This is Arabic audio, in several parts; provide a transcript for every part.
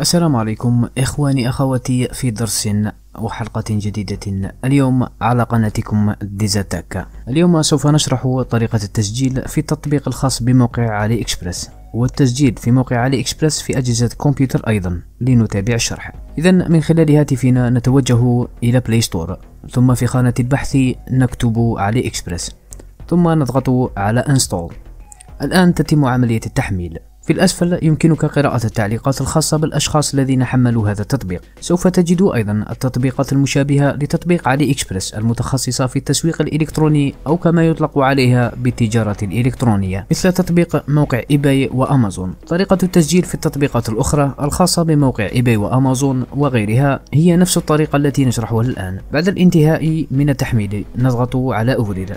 السلام عليكم إخواني أخواتي في درس وحلقة جديدة اليوم على قناتكم ديزاتاك اليوم سوف نشرح طريقة التسجيل في التطبيق الخاص بموقع علي إكسبرس والتسجيل في موقع علي إكسبرس في أجهزة كمبيوتر أيضا لنتابع الشرح إذا من خلال هاتفنا نتوجه إلى بلاي ستور ثم في خانة البحث نكتب علي إكسبرس ثم نضغط على انستول الآن تتم عملية التحميل في الأسفل يمكنك قراءة التعليقات الخاصة بالأشخاص الذين حملوا هذا التطبيق سوف تجد أيضا التطبيقات المشابهة لتطبيق علي إكسبرس المتخصصة في التسويق الإلكتروني أو كما يطلق عليها بالتجارة الإلكترونية مثل تطبيق موقع إيباي وأمازون طريقة التسجيل في التطبيقات الأخرى الخاصة بموقع إيباي وأمازون وغيرها هي نفس الطريقة التي نشرحها الآن بعد الانتهاء من التحميل نضغط على أوفريل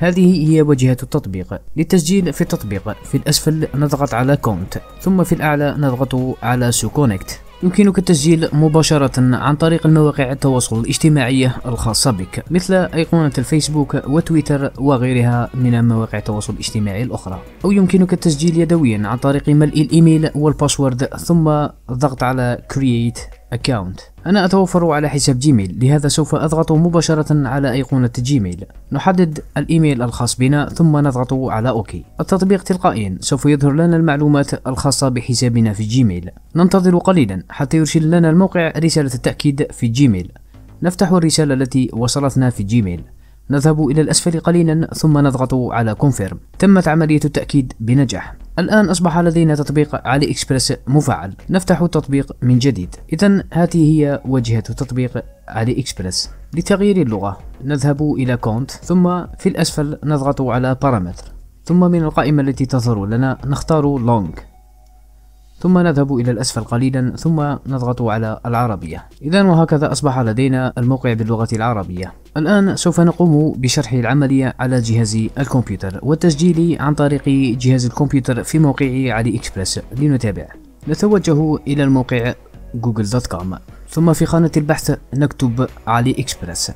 هذه هي واجهة التطبيق للتسجيل في التطبيق في الأسفل نضغط على كونت ثم في الأعلى نضغط على سوكونكت يمكنك التسجيل مباشرة عن طريق المواقع التواصل الاجتماعية الخاصة بك مثل أيقونة الفيسبوك وتويتر وغيرها من مواقع التواصل الاجتماعي الأخرى أو يمكنك التسجيل يدويا عن طريق ملء الإيميل والباسورد ثم الضغط على Create أكاونت أنا أتوفر على حساب جيميل لهذا سوف أضغط مباشرة على أيقونة جيميل نحدد الإيميل الخاص بنا ثم نضغط على أوكي التطبيق تلقائيا سوف يظهر لنا المعلومات الخاصة بحسابنا في جيميل ننتظر قليلا حتى يرسل لنا الموقع رسالة التأكيد في جيميل نفتح الرسالة التي وصلتنا في جيميل نذهب إلى الأسفل قليلا ثم نضغط على كونفيرم تمت عملية التأكيد بنجاح الآن أصبح لدينا تطبيق علي إكسبرس مفعل نفتح التطبيق من جديد إذا هذه هي واجهة تطبيق علي إكسبرس لتغيير اللغة نذهب إلى كونت ثم في الأسفل نضغط على بارامتر ثم من القائمة التي تظهر لنا نختار لونج ثم نذهب إلى الأسفل قليلا ثم نضغط على العربية إذا وهكذا أصبح لدينا الموقع باللغة العربية الآن سوف نقوم بشرح العملية على جهاز الكمبيوتر والتسجيل عن طريق جهاز الكمبيوتر في موقع علي إكسبرس لنتابع نتوجه إلى الموقع جوجل دوت كوم ثم في خانة البحث نكتب علي إكسبرس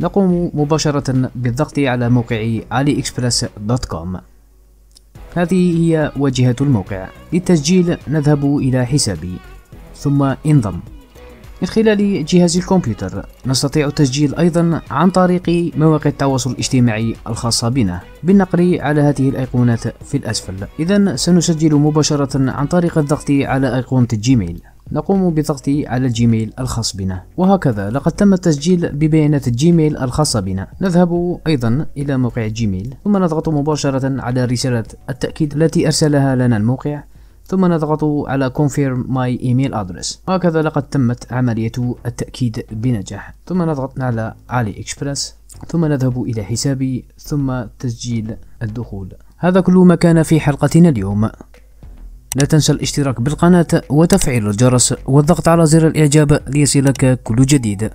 نقوم مباشرة بالضغط على موقع علي إكسبرس دوت كوم هذه هي واجهة الموقع للتسجيل نذهب إلى حسابي ثم انضم من خلال جهاز الكمبيوتر نستطيع التسجيل أيضا عن طريق مواقع التواصل الاجتماعي الخاصة بنا بالنقر على هذه الأيقونات في الأسفل إذا سنسجل مباشرة عن طريق الضغط على أيقونة الجيميل نقوم بضغط على الجيميل الخاص بنا وهكذا لقد تم التسجيل ببيانات الجيميل الخاصة بنا نذهب أيضا إلى موقع الجيميل ثم نضغط مباشرة على رسالة التأكيد التي أرسلها لنا الموقع ثم نضغط على Confirm My Email Address وهكذا لقد تمت عملية التأكيد بنجاح ثم نضغط على علي إكسبرس ثم نذهب إلى حسابي ثم تسجيل الدخول هذا كل ما كان في حلقتنا اليوم لا تنسى الاشتراك بالقناة وتفعيل الجرس والضغط على زر الإعجاب ليصلك كل جديد